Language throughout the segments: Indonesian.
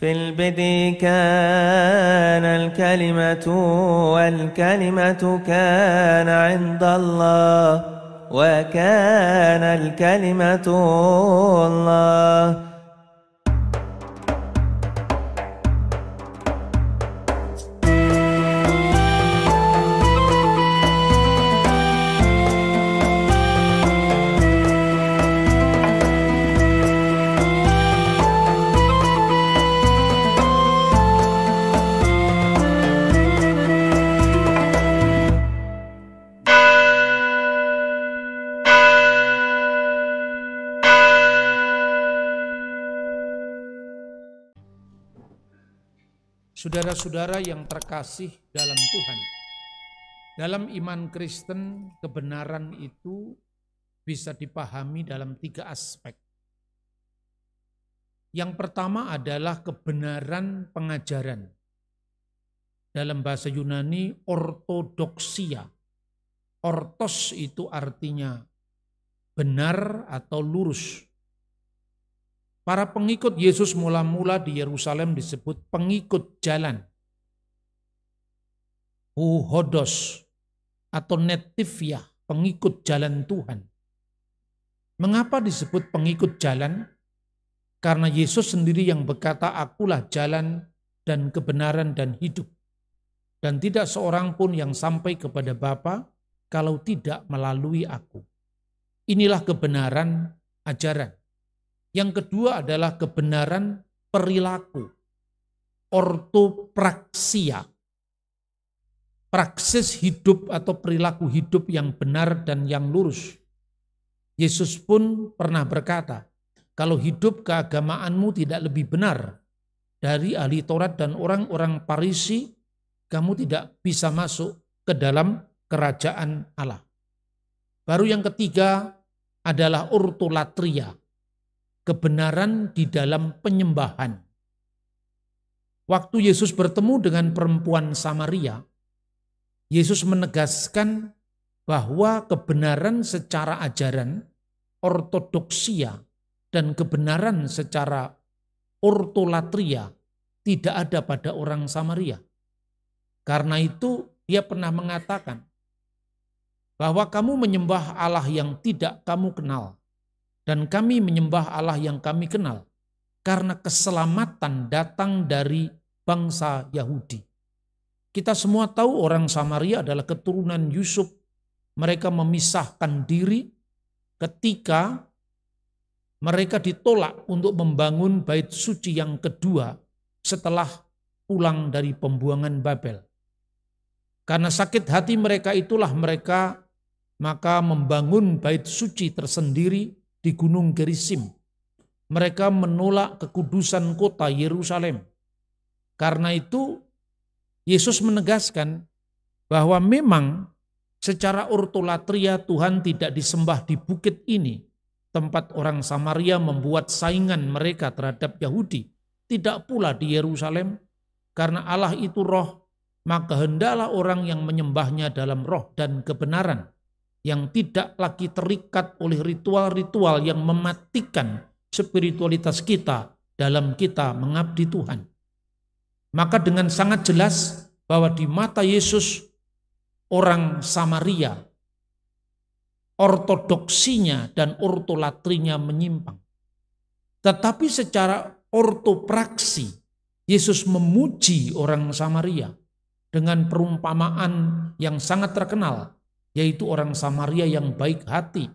في البدء كان الكلمة والكلمة كان عند الله وكان الكلمة الله Saudara-saudara yang terkasih dalam Tuhan, dalam iman Kristen, kebenaran itu bisa dipahami dalam tiga aspek. Yang pertama adalah kebenaran pengajaran. Dalam bahasa Yunani, ortodoksia. Ortos itu artinya benar atau lurus. Para pengikut Yesus mula-mula di Yerusalem disebut pengikut jalan. Uhodos atau netivya, pengikut jalan Tuhan. Mengapa disebut pengikut jalan? Karena Yesus sendiri yang berkata, akulah jalan dan kebenaran dan hidup. Dan tidak seorang pun yang sampai kepada Bapa kalau tidak melalui aku. Inilah kebenaran ajaran yang kedua adalah kebenaran perilaku, ortopraksia, praksis hidup atau perilaku hidup yang benar dan yang lurus. Yesus pun pernah berkata, kalau hidup keagamaanmu tidak lebih benar dari ahli Taurat dan orang-orang Parisi, kamu tidak bisa masuk ke dalam kerajaan Allah. Baru yang ketiga adalah ortolatria, kebenaran di dalam penyembahan. Waktu Yesus bertemu dengan perempuan Samaria, Yesus menegaskan bahwa kebenaran secara ajaran, ortodoksia, dan kebenaran secara ortolatria tidak ada pada orang Samaria. Karena itu dia pernah mengatakan bahwa kamu menyembah Allah yang tidak kamu kenal dan kami menyembah Allah yang kami kenal karena keselamatan datang dari bangsa Yahudi. Kita semua tahu orang Samaria adalah keturunan Yusuf. Mereka memisahkan diri ketika mereka ditolak untuk membangun bait suci yang kedua setelah pulang dari pembuangan Babel. Karena sakit hati mereka itulah mereka maka membangun bait suci tersendiri di Gunung Gerisim, Mereka menolak kekudusan kota Yerusalem. Karena itu Yesus menegaskan bahwa memang secara ortolatria Tuhan tidak disembah di bukit ini. Tempat orang Samaria membuat saingan mereka terhadap Yahudi. Tidak pula di Yerusalem. Karena Allah itu roh, maka hendalah orang yang menyembahnya dalam roh dan kebenaran yang tidak lagi terikat oleh ritual-ritual yang mematikan spiritualitas kita dalam kita mengabdi Tuhan. Maka dengan sangat jelas bahwa di mata Yesus orang Samaria ortodoksinya dan ortolatrinya menyimpang. Tetapi secara ortopraksi Yesus memuji orang Samaria dengan perumpamaan yang sangat terkenal yaitu orang Samaria yang baik hati.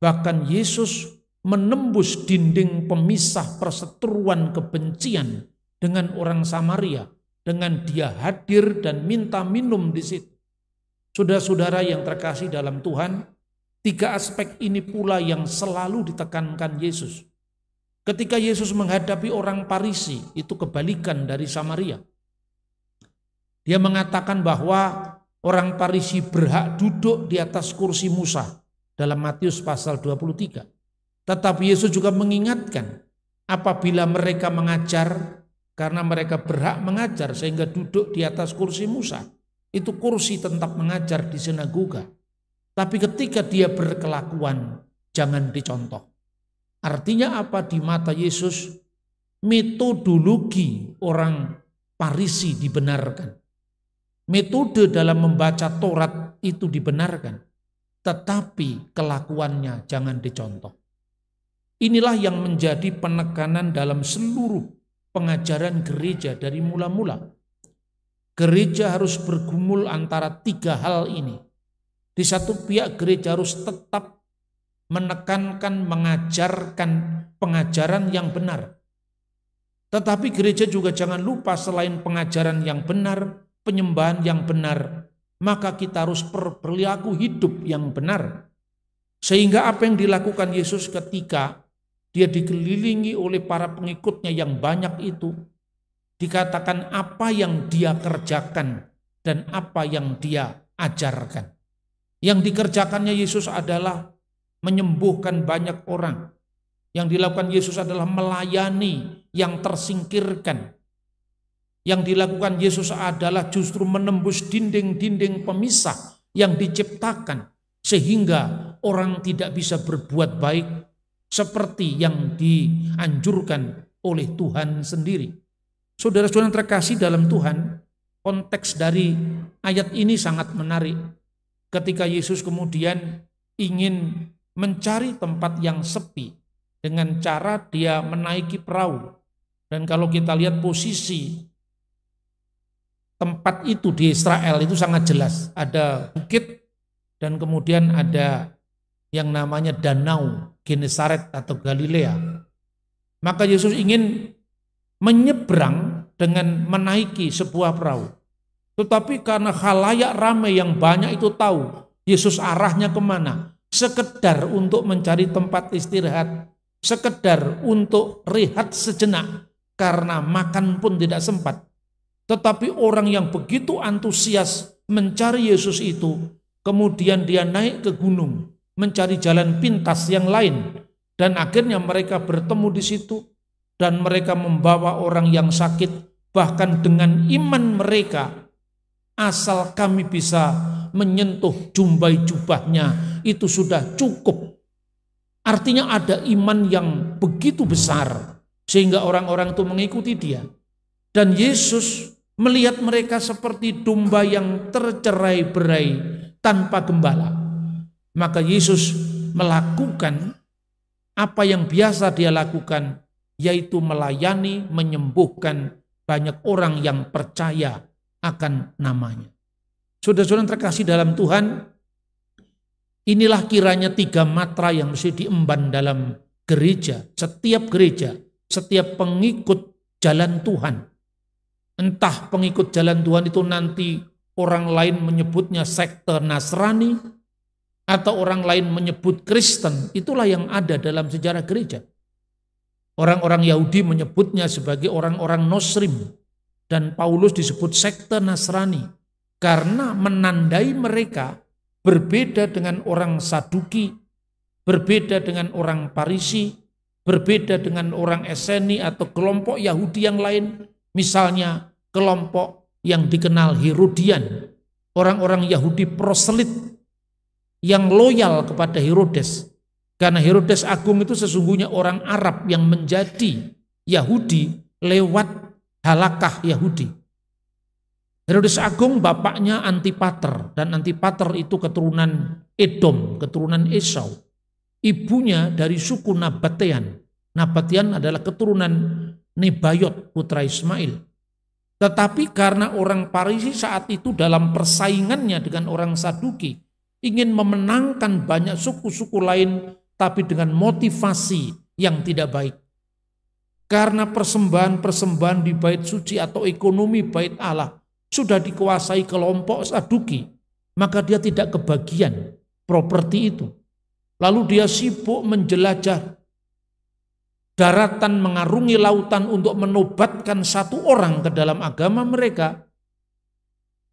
Bahkan Yesus menembus dinding pemisah perseteruan kebencian dengan orang Samaria dengan dia hadir dan minta minum di situ. Saudara-saudara yang terkasih dalam Tuhan, tiga aspek ini pula yang selalu ditekankan Yesus. Ketika Yesus menghadapi orang Parisi, itu kebalikan dari Samaria. Dia mengatakan bahwa Orang Parisi berhak duduk di atas kursi Musa dalam Matius pasal 23. Tetapi Yesus juga mengingatkan apabila mereka mengajar karena mereka berhak mengajar sehingga duduk di atas kursi Musa. Itu kursi tetap mengajar di sinagoga. Tapi ketika dia berkelakuan jangan dicontoh. Artinya apa di mata Yesus? Metodologi orang Parisi dibenarkan Metode dalam membaca Taurat itu dibenarkan, tetapi kelakuannya jangan dicontoh. Inilah yang menjadi penekanan dalam seluruh pengajaran gereja dari mula-mula. Gereja harus bergumul antara tiga hal ini. Di satu pihak gereja harus tetap menekankan mengajarkan pengajaran yang benar. Tetapi gereja juga jangan lupa selain pengajaran yang benar, penyembahan yang benar, maka kita harus berperilaku hidup yang benar. Sehingga apa yang dilakukan Yesus ketika dia dikelilingi oleh para pengikutnya yang banyak itu, dikatakan apa yang dia kerjakan dan apa yang dia ajarkan. Yang dikerjakannya Yesus adalah menyembuhkan banyak orang. Yang dilakukan Yesus adalah melayani yang tersingkirkan. Yang dilakukan Yesus adalah justru menembus dinding-dinding pemisah yang diciptakan sehingga orang tidak bisa berbuat baik seperti yang dianjurkan oleh Tuhan sendiri. Saudara-saudara terkasih dalam Tuhan, konteks dari ayat ini sangat menarik. Ketika Yesus kemudian ingin mencari tempat yang sepi dengan cara dia menaiki perahu. Dan kalau kita lihat posisi tempat itu di Israel itu sangat jelas. Ada bukit dan kemudian ada yang namanya danau Genesaret atau Galilea. Maka Yesus ingin menyeberang dengan menaiki sebuah perahu. Tetapi karena halayak ramai yang banyak itu tahu Yesus arahnya kemana. Sekedar untuk mencari tempat istirahat. Sekedar untuk rehat sejenak. Karena makan pun tidak sempat tetapi orang yang begitu antusias mencari Yesus itu, kemudian dia naik ke gunung, mencari jalan pintas yang lain, dan akhirnya mereka bertemu di situ, dan mereka membawa orang yang sakit, bahkan dengan iman mereka, asal kami bisa menyentuh jumbai jubahnya, itu sudah cukup. Artinya ada iman yang begitu besar sehingga orang-orang itu mengikuti dia. Dan Yesus melihat mereka seperti domba yang tercerai-berai tanpa gembala. Maka Yesus melakukan apa yang biasa dia lakukan, yaitu melayani, menyembuhkan banyak orang yang percaya akan namanya. Saudara-saudara terkasih dalam Tuhan, inilah kiranya tiga matra yang mesti diemban dalam gereja, setiap gereja, setiap pengikut jalan Tuhan Entah pengikut jalan Tuhan itu nanti orang lain menyebutnya sekte Nasrani atau orang lain menyebut Kristen, itulah yang ada dalam sejarah gereja. Orang-orang Yahudi menyebutnya sebagai orang-orang Nosrim dan Paulus disebut sekte Nasrani karena menandai mereka berbeda dengan orang Saduki, berbeda dengan orang Parisi, berbeda dengan orang Eseni atau kelompok Yahudi yang lain Misalnya kelompok yang dikenal Herodian, orang-orang Yahudi proselit yang loyal kepada Herodes. Karena Herodes Agung itu sesungguhnya orang Arab yang menjadi Yahudi lewat halakah Yahudi. Herodes Agung bapaknya Antipater dan Antipater itu keturunan Edom, keturunan Esau. Ibunya dari suku Nabatean. Nabatean adalah keturunan Nebayot putra Ismail. Tetapi karena orang Parisi saat itu dalam persaingannya dengan orang Saduki ingin memenangkan banyak suku-suku lain tapi dengan motivasi yang tidak baik. Karena persembahan-persembahan di bait suci atau ekonomi bait Allah sudah dikuasai kelompok Saduki, maka dia tidak kebagian properti itu. Lalu dia sibuk menjelajah daratan mengarungi lautan untuk menobatkan satu orang ke dalam agama mereka.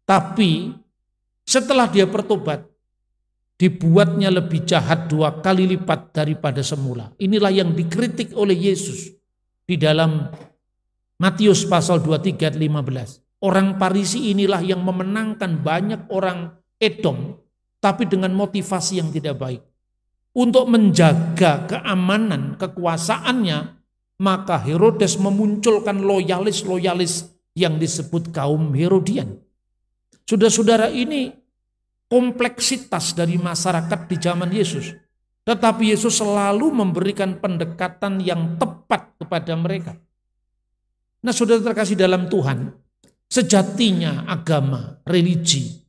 Tapi setelah dia bertobat, dibuatnya lebih jahat dua kali lipat daripada semula. Inilah yang dikritik oleh Yesus di dalam Matius pasal 23 15. Orang Parisi inilah yang memenangkan banyak orang Edom tapi dengan motivasi yang tidak baik untuk menjaga keamanan kekuasaannya, maka Herodes memunculkan loyalis-loyalis yang disebut kaum Herodian. Saudara-saudara ini kompleksitas dari masyarakat di zaman Yesus. Tetapi Yesus selalu memberikan pendekatan yang tepat kepada mereka. Nah saudara terkasih dalam Tuhan, sejatinya agama, religi,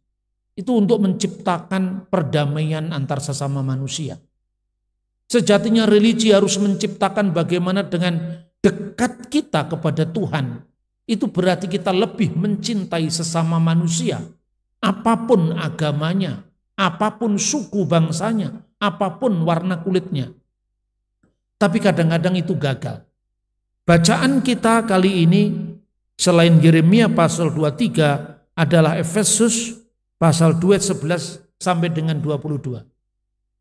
itu untuk menciptakan perdamaian antar sesama manusia. Sejatinya religi harus menciptakan bagaimana dengan dekat kita kepada Tuhan. Itu berarti kita lebih mencintai sesama manusia. Apapun agamanya, apapun suku bangsanya, apapun warna kulitnya. Tapi kadang-kadang itu gagal. Bacaan kita kali ini selain Yeremia pasal 23 adalah Efesus pasal 2 11 sampai dengan 22.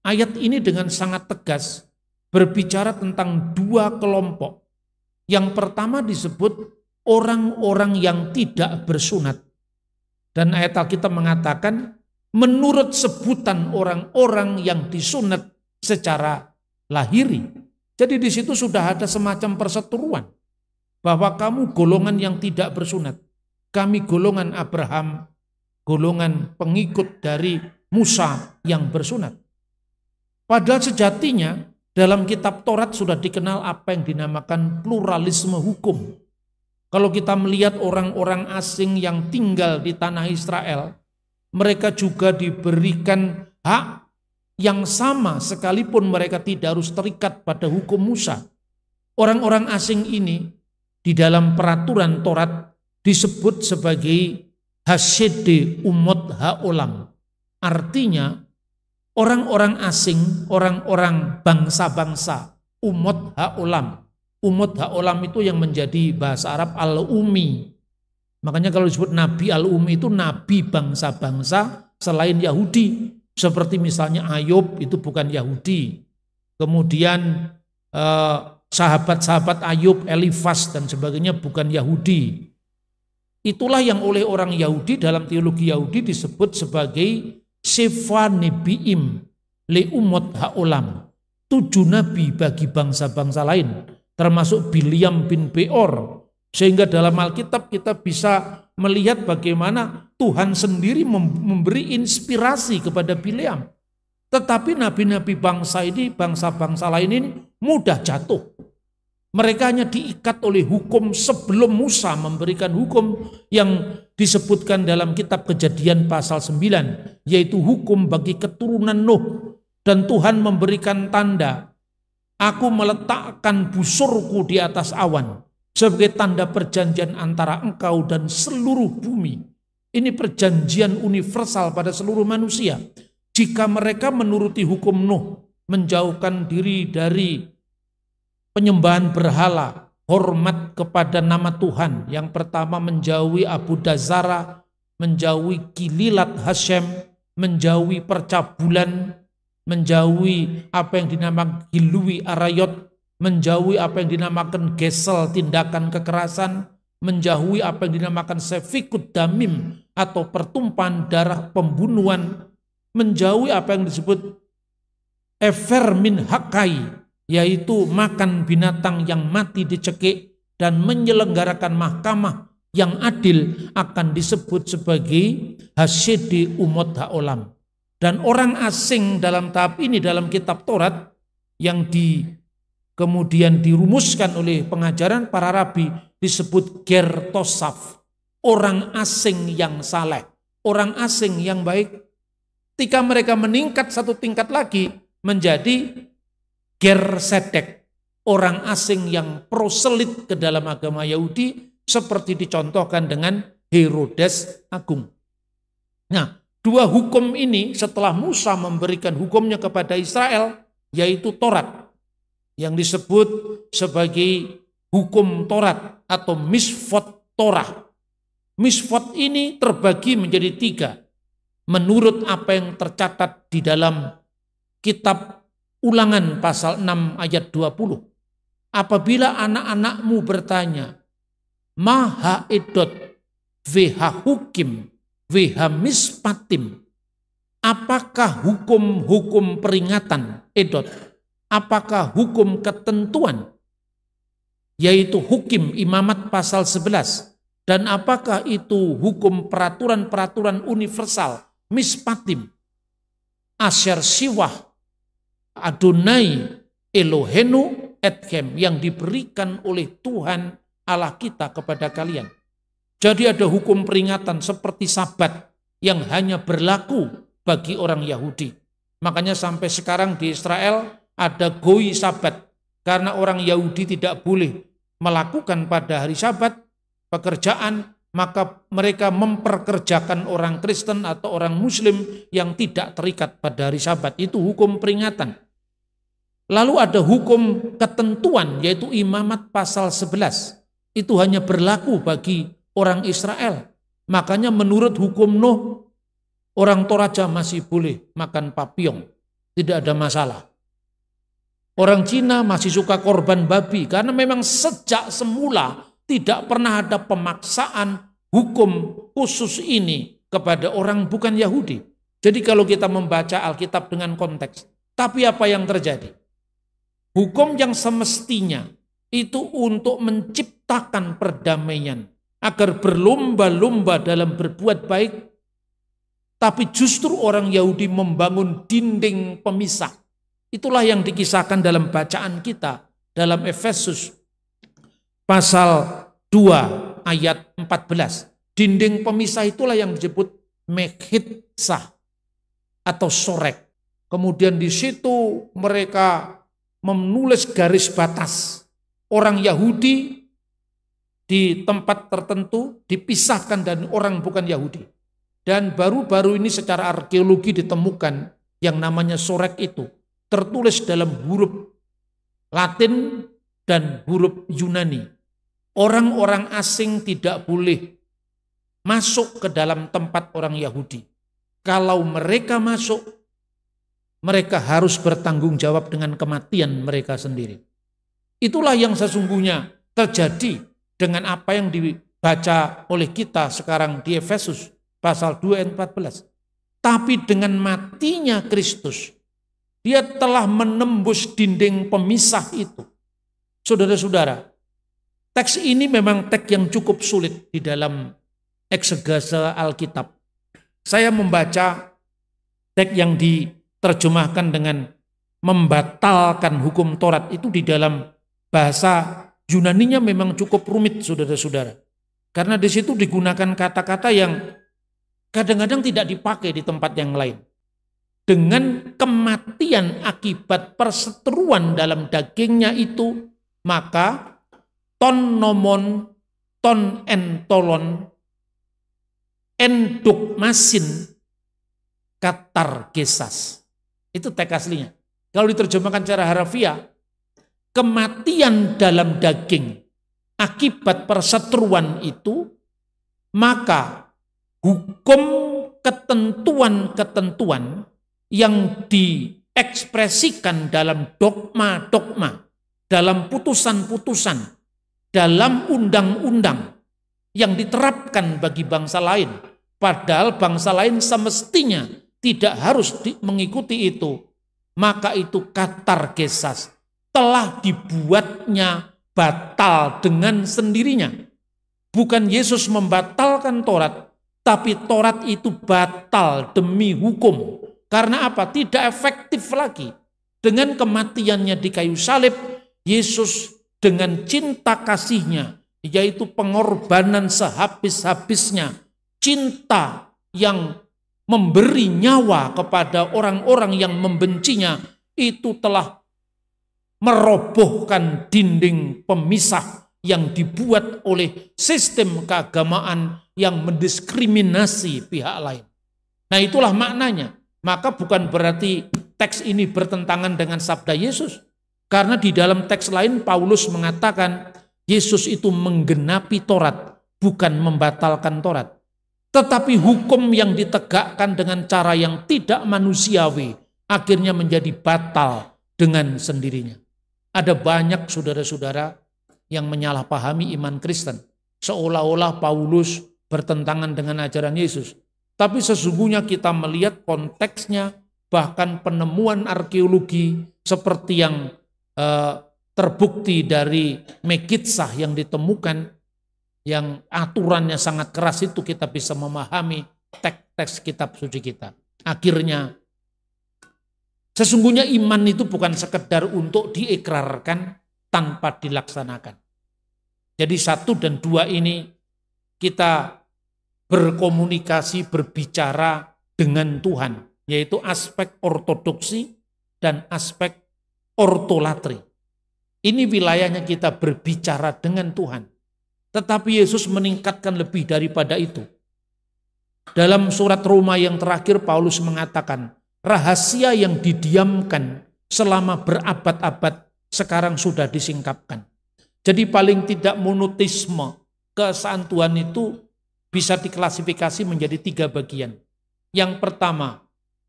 Ayat ini dengan sangat tegas berbicara tentang dua kelompok. Yang pertama disebut orang-orang yang tidak bersunat. Dan ayat Alkitab mengatakan menurut sebutan orang-orang yang disunat secara lahiri. Jadi di situ sudah ada semacam perseteruan bahwa kamu golongan yang tidak bersunat. Kami golongan Abraham, golongan pengikut dari Musa yang bersunat. Padahal sejatinya dalam kitab Taurat sudah dikenal apa yang dinamakan pluralisme hukum. Kalau kita melihat orang-orang asing yang tinggal di tanah Israel, mereka juga diberikan hak yang sama sekalipun mereka tidak harus terikat pada hukum Musa. Orang-orang asing ini di dalam peraturan Taurat disebut sebagai hasyede umot haolam. Artinya orang-orang asing, orang-orang bangsa-bangsa, umut ha'ulam. Umut ha'ulam itu yang menjadi bahasa Arab al-umi. Makanya kalau disebut nabi al-umi itu nabi bangsa-bangsa selain Yahudi. Seperti misalnya Ayub itu bukan Yahudi. Kemudian eh, sahabat-sahabat Ayub, Elifas dan sebagainya bukan Yahudi. Itulah yang oleh orang Yahudi dalam teologi Yahudi disebut sebagai syifani bi'im li umat ha'ulam. Tujuh nabi bagi bangsa-bangsa lain, termasuk Biliam bin Beor. Sehingga dalam Alkitab kita bisa melihat bagaimana Tuhan sendiri memberi inspirasi kepada Biliam. Tetapi nabi-nabi bangsa ini, bangsa-bangsa lain ini mudah jatuh. Mereka hanya diikat oleh hukum sebelum Musa memberikan hukum yang disebutkan dalam kitab kejadian pasal 9, yaitu hukum bagi keturunan Nuh. Dan Tuhan memberikan tanda, aku meletakkan busurku di atas awan sebagai tanda perjanjian antara engkau dan seluruh bumi. Ini perjanjian universal pada seluruh manusia. Jika mereka menuruti hukum Nuh, menjauhkan diri dari penyembahan berhala, hormat kepada nama Tuhan. Yang pertama menjauhi Abu Dazara, menjauhi Kililat Hashem, menjauhi percabulan, menjauhi apa yang dinamakan Gilui Arayot, menjauhi apa yang dinamakan gesel, tindakan kekerasan, menjauhi apa yang dinamakan sefikut damim atau pertumpahan darah pembunuhan, menjauhi apa yang disebut efermin hakai, yaitu makan binatang yang mati dicekik dan menyelenggarakan mahkamah yang adil akan disebut sebagai hasyidi umat ha'olam. Dan orang asing dalam tahap ini dalam kitab Taurat yang di kemudian dirumuskan oleh pengajaran para rabi disebut gertosaf, orang asing yang saleh, orang asing yang baik. Ketika mereka meningkat satu tingkat lagi menjadi Gersedek, orang asing yang proselit ke dalam agama Yahudi seperti dicontohkan dengan Herodes Agung. Nah, dua hukum ini setelah Musa memberikan hukumnya kepada Israel yaitu Torat yang disebut sebagai hukum Torat atau misfot Torah. Misfot ini terbagi menjadi tiga menurut apa yang tercatat di dalam kitab ulangan pasal 6 ayat 20. Apabila anak-anakmu bertanya, maha edot veha hukim veha mispatim, apakah hukum-hukum peringatan edot, apakah hukum ketentuan, yaitu hukim imamat pasal 11, dan apakah itu hukum peraturan-peraturan universal mispatim, asyar siwah Adonai Elohenu Etchem yang diberikan oleh Tuhan Allah kita kepada kalian. Jadi ada hukum peringatan seperti sabat yang hanya berlaku bagi orang Yahudi. Makanya sampai sekarang di Israel ada goi sabat. Karena orang Yahudi tidak boleh melakukan pada hari sabat pekerjaan maka mereka memperkerjakan orang Kristen atau orang Muslim yang tidak terikat pada hari Sabat. Itu hukum peringatan. Lalu ada hukum ketentuan yaitu imamat pasal 11. Itu hanya berlaku bagi orang Israel. Makanya menurut hukum Nuh, orang Toraja masih boleh makan papiong. Tidak ada masalah. Orang Cina masih suka korban babi karena memang sejak semula tidak pernah ada pemaksaan hukum khusus ini kepada orang bukan Yahudi. Jadi kalau kita membaca Alkitab dengan konteks, tapi apa yang terjadi? Hukum yang semestinya itu untuk menciptakan perdamaian agar berlomba-lomba dalam berbuat baik, tapi justru orang Yahudi membangun dinding pemisah. Itulah yang dikisahkan dalam bacaan kita dalam Efesus pasal 2 ayat 14. Dinding pemisah itulah yang disebut mekhitsah atau sorek. Kemudian di situ mereka menulis garis batas. Orang Yahudi di tempat tertentu dipisahkan dan orang bukan Yahudi. Dan baru-baru ini secara arkeologi ditemukan yang namanya sorek itu tertulis dalam huruf Latin dan huruf Yunani Orang-orang asing tidak boleh masuk ke dalam tempat orang Yahudi. Kalau mereka masuk, mereka harus bertanggung jawab dengan kematian mereka sendiri. Itulah yang sesungguhnya terjadi dengan apa yang dibaca oleh kita sekarang di Efesus pasal 2 ayat 14. Tapi dengan matinya Kristus, dia telah menembus dinding pemisah itu. Saudara-saudara, Teks ini memang teks yang cukup sulit di dalam eksegese Alkitab. Saya membaca teks yang diterjemahkan dengan membatalkan hukum Taurat itu di dalam bahasa Yunaninya memang cukup rumit saudara-saudara. Karena di situ digunakan kata-kata yang kadang-kadang tidak dipakai di tempat yang lain. Dengan kematian akibat perseteruan dalam dagingnya itu, maka ton nomon, ton entolon, enduk masin, katar gesas. Itu teks aslinya. Kalau diterjemahkan secara harafiah, kematian dalam daging akibat perseteruan itu, maka hukum ketentuan-ketentuan yang diekspresikan dalam dogma-dogma, dalam putusan-putusan, dalam undang-undang yang diterapkan bagi bangsa lain. Padahal bangsa lain semestinya tidak harus mengikuti itu. Maka itu katar kesas telah dibuatnya batal dengan sendirinya. Bukan Yesus membatalkan Taurat, tapi Taurat itu batal demi hukum. Karena apa? Tidak efektif lagi. Dengan kematiannya di kayu salib, Yesus dengan cinta kasihnya, yaitu pengorbanan sehabis-habisnya, cinta yang memberi nyawa kepada orang-orang yang membencinya, itu telah merobohkan dinding pemisah yang dibuat oleh sistem keagamaan yang mendiskriminasi pihak lain. Nah itulah maknanya. Maka bukan berarti teks ini bertentangan dengan sabda Yesus. Karena di dalam teks lain Paulus mengatakan Yesus itu menggenapi Taurat, bukan membatalkan Taurat. Tetapi hukum yang ditegakkan dengan cara yang tidak manusiawi akhirnya menjadi batal dengan sendirinya. Ada banyak saudara-saudara yang menyalahpahami iman Kristen. Seolah-olah Paulus bertentangan dengan ajaran Yesus. Tapi sesungguhnya kita melihat konteksnya bahkan penemuan arkeologi seperti yang eh, terbukti dari mekitsah yang ditemukan yang aturannya sangat keras itu kita bisa memahami teks-teks kitab suci kita. Akhirnya sesungguhnya iman itu bukan sekedar untuk diikrarkan tanpa dilaksanakan. Jadi satu dan dua ini kita berkomunikasi, berbicara dengan Tuhan, yaitu aspek ortodoksi dan aspek ortolatri. Ini wilayahnya kita berbicara dengan Tuhan. Tetapi Yesus meningkatkan lebih daripada itu. Dalam surat Roma yang terakhir Paulus mengatakan, rahasia yang didiamkan selama berabad-abad sekarang sudah disingkapkan. Jadi paling tidak monotisme keesaan Tuhan itu bisa diklasifikasi menjadi tiga bagian. Yang pertama,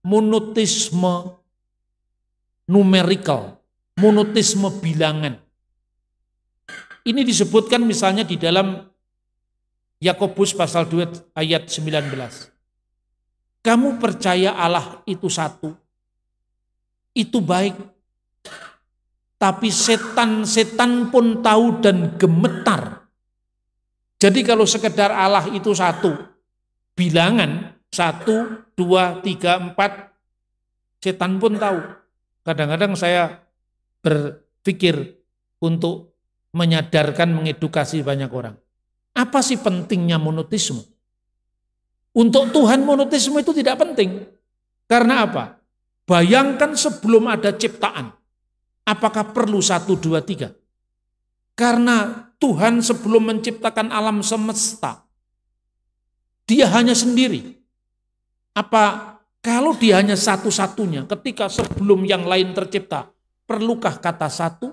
monotisme numerical monotisme bilangan. Ini disebutkan misalnya di dalam Yakobus pasal 2 ayat 19. Kamu percaya Allah itu satu. Itu baik. Tapi setan-setan pun tahu dan gemetar. Jadi kalau sekedar Allah itu satu, bilangan satu, dua, tiga, empat, setan pun tahu. Kadang-kadang saya berpikir hmm. untuk menyadarkan, mengedukasi banyak orang. Apa sih pentingnya monotisme? Untuk Tuhan monotisme itu tidak penting. Karena apa? Bayangkan sebelum ada ciptaan. Apakah perlu satu, dua, tiga? Karena Tuhan sebelum menciptakan alam semesta, dia hanya sendiri. Apa kalau dia hanya satu-satunya ketika sebelum yang lain tercipta, Perlukah kata satu,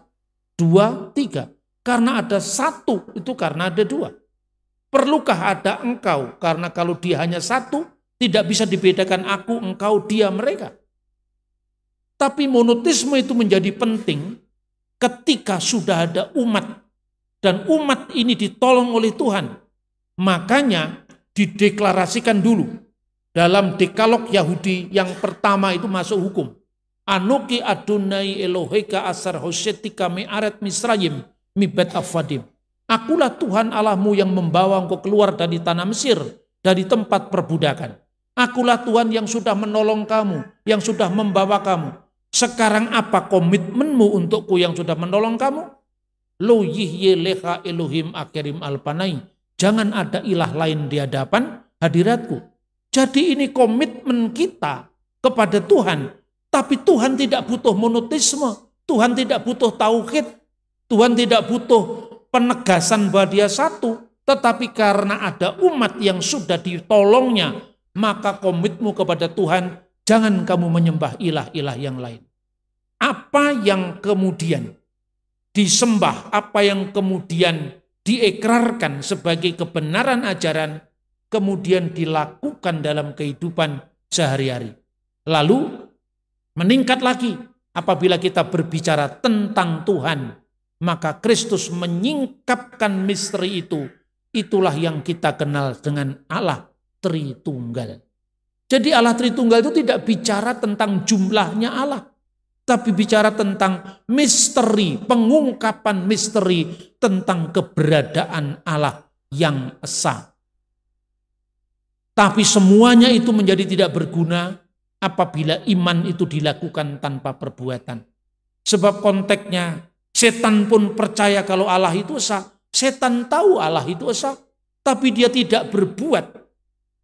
dua, tiga? Karena ada satu, itu karena ada dua. Perlukah ada engkau? Karena kalau dia hanya satu, tidak bisa dibedakan aku, engkau, dia, mereka. Tapi monotisme itu menjadi penting ketika sudah ada umat. Dan umat ini ditolong oleh Tuhan. Makanya dideklarasikan dulu. Dalam dekalog Yahudi yang pertama itu masuk hukum. Anuki adunai eloheka asar hosetika mi aret misrayim mi afadim. Akulah Tuhan Allahmu yang membawa engkau keluar dari tanah Mesir, dari tempat perbudakan. Akulah Tuhan yang sudah menolong kamu, yang sudah membawa kamu. Sekarang apa komitmenmu untukku yang sudah menolong kamu? Lo yihye leha elohim akirim alpanai. Jangan ada ilah lain di hadapan hadiratku. Jadi ini komitmen kita kepada Tuhan tapi Tuhan tidak butuh monotisme, Tuhan tidak butuh tauhid, Tuhan tidak butuh penegasan bahwa dia satu, tetapi karena ada umat yang sudah ditolongnya, maka komitmu kepada Tuhan, jangan kamu menyembah ilah-ilah yang lain. Apa yang kemudian disembah, apa yang kemudian diekrarkan sebagai kebenaran ajaran, kemudian dilakukan dalam kehidupan sehari-hari. Lalu Meningkat lagi apabila kita berbicara tentang Tuhan, maka Kristus menyingkapkan misteri itu. Itulah yang kita kenal dengan Allah Tritunggal. Jadi Allah Tritunggal itu tidak bicara tentang jumlahnya Allah, tapi bicara tentang misteri, pengungkapan misteri tentang keberadaan Allah yang esa. Tapi semuanya itu menjadi tidak berguna apabila iman itu dilakukan tanpa perbuatan. Sebab konteksnya setan pun percaya kalau Allah itu esa. Setan tahu Allah itu esa, tapi dia tidak berbuat.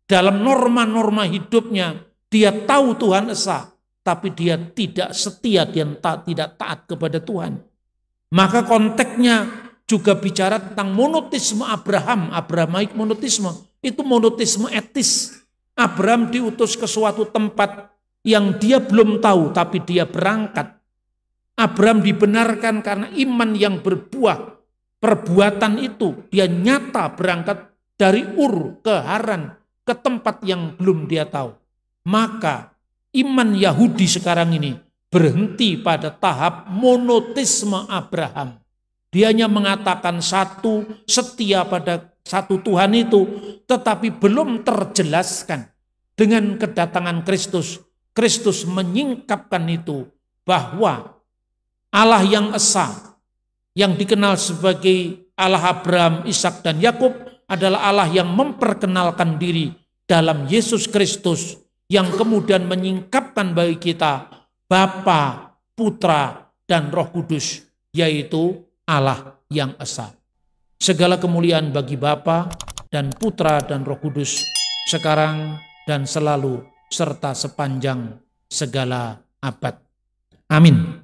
Dalam norma-norma hidupnya, dia tahu Tuhan esa, tapi dia tidak setia dan ta tidak taat kepada Tuhan. Maka konteksnya juga bicara tentang monotisme Abraham, Abrahamaik monotisme. Itu monotisme etis, Abraham diutus ke suatu tempat yang dia belum tahu tapi dia berangkat. Abraham dibenarkan karena iman yang berbuah. Perbuatan itu dia nyata berangkat dari Ur ke Haran ke tempat yang belum dia tahu. Maka iman Yahudi sekarang ini berhenti pada tahap monotisme Abraham. Dia hanya mengatakan satu setia pada satu Tuhan itu, tetapi belum terjelaskan dengan kedatangan Kristus. Kristus menyingkapkan itu bahwa Allah yang esa, yang dikenal sebagai Allah Abraham, Ishak dan Yakub adalah Allah yang memperkenalkan diri dalam Yesus Kristus yang kemudian menyingkapkan bagi kita Bapa, Putra, dan Roh Kudus, yaitu Allah yang esa. Segala kemuliaan bagi Bapa dan Putra dan Roh Kudus, sekarang dan selalu, serta sepanjang segala abad. Amin.